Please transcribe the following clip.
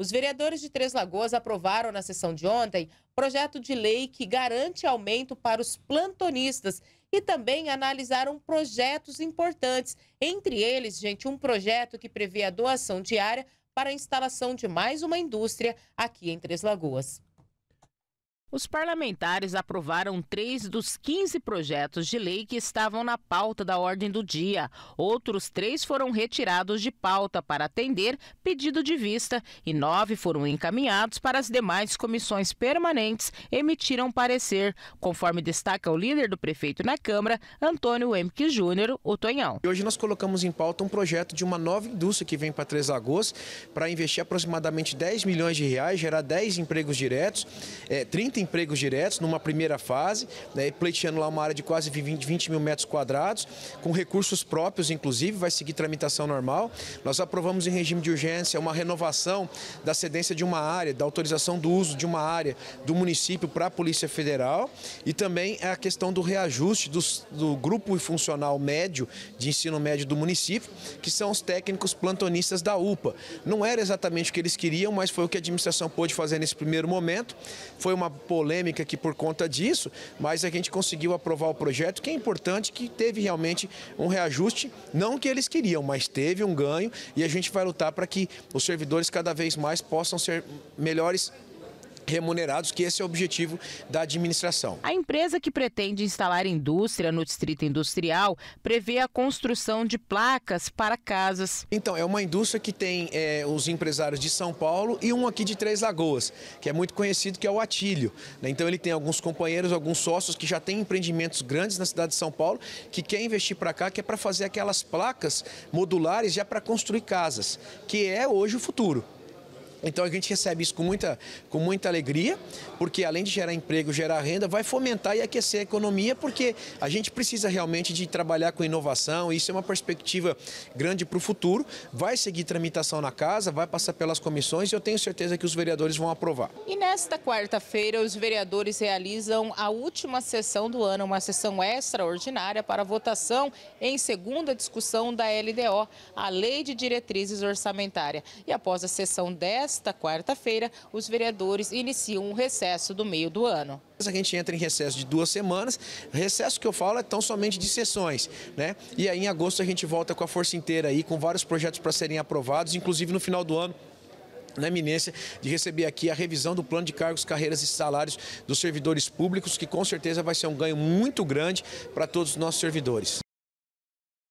Os vereadores de Três Lagoas aprovaram na sessão de ontem projeto de lei que garante aumento para os plantonistas e também analisaram projetos importantes. Entre eles, gente, um projeto que prevê a doação diária para a instalação de mais uma indústria aqui em Três Lagoas. Os parlamentares aprovaram três dos 15 projetos de lei que estavam na pauta da ordem do dia. Outros três foram retirados de pauta para atender pedido de vista e nove foram encaminhados para as demais comissões permanentes emitiram parecer, conforme destaca o líder do prefeito na Câmara, Antônio Emke Júnior, o Tonhão. Hoje nós colocamos em pauta um projeto de uma nova indústria que vem para Três Lagoas para investir aproximadamente 10 milhões de reais, gerar 10 empregos diretos, é, eh, 30 empregos diretos numa primeira fase, né, pleiteando lá uma área de quase 20, 20 mil metros quadrados, com recursos próprios, inclusive, vai seguir tramitação normal. Nós aprovamos em regime de urgência uma renovação da cedência de uma área, da autorização do uso de uma área do município para a Polícia Federal e também a questão do reajuste do grupo funcional médio de ensino médio do município, que são os técnicos plantonistas da UPA. Não era exatamente o que eles queriam, mas foi o que a administração pôde fazer nesse primeiro momento. Foi uma polêmica aqui por conta disso, mas a gente conseguiu aprovar o projeto, que é importante que teve realmente um reajuste, não que eles queriam, mas teve um ganho e a gente vai lutar para que os servidores cada vez mais possam ser melhores remunerados, que esse é o objetivo da administração. A empresa que pretende instalar indústria no distrito industrial prevê a construção de placas para casas. Então, é uma indústria que tem é, os empresários de São Paulo e um aqui de Três Lagoas, que é muito conhecido, que é o Atílio. Né? Então, ele tem alguns companheiros, alguns sócios que já têm empreendimentos grandes na cidade de São Paulo, que quer investir para cá, que é para fazer aquelas placas modulares já para construir casas, que é hoje o futuro. Então a gente recebe isso com muita, com muita alegria, porque além de gerar emprego, gerar renda, vai fomentar e aquecer a economia, porque a gente precisa realmente de trabalhar com inovação, isso é uma perspectiva grande para o futuro. Vai seguir tramitação na casa, vai passar pelas comissões e eu tenho certeza que os vereadores vão aprovar. E nesta quarta-feira, os vereadores realizam a última sessão do ano, uma sessão extraordinária para votação em segunda discussão da LDO, a Lei de Diretrizes Orçamentária. E após a sessão desta, nesta quarta-feira, os vereadores iniciam um recesso do meio do ano. A gente entra em recesso de duas semanas, recesso que eu falo é tão somente de sessões, né? E aí em agosto a gente volta com a força inteira aí, com vários projetos para serem aprovados, inclusive no final do ano na eminência de receber aqui a revisão do plano de cargos, carreiras e salários dos servidores públicos, que com certeza vai ser um ganho muito grande para todos os nossos servidores.